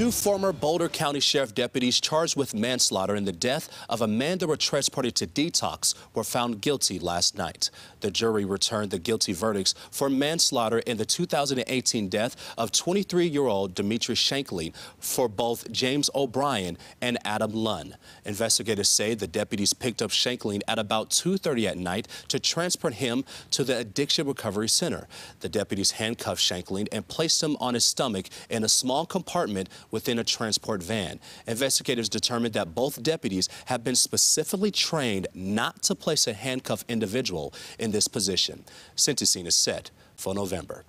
Two former Boulder County Sheriff deputies charged with manslaughter in the death of a man Amanda were transported to Detox were found guilty last night. The jury returned the guilty verdicts for manslaughter in the 2018 death of 23-year-old Demetri Shanklin for both James O'Brien and Adam Lunn. Investigators say the deputies picked up Shanklin at about 2.30 at night to transport him to the Addiction Recovery Center. The deputies handcuffed Shanklin and placed him on his stomach in a small compartment within a transport van. Investigators determined that both deputies have been specifically trained not to place a handcuffed individual in this position. Sentencing is set for November.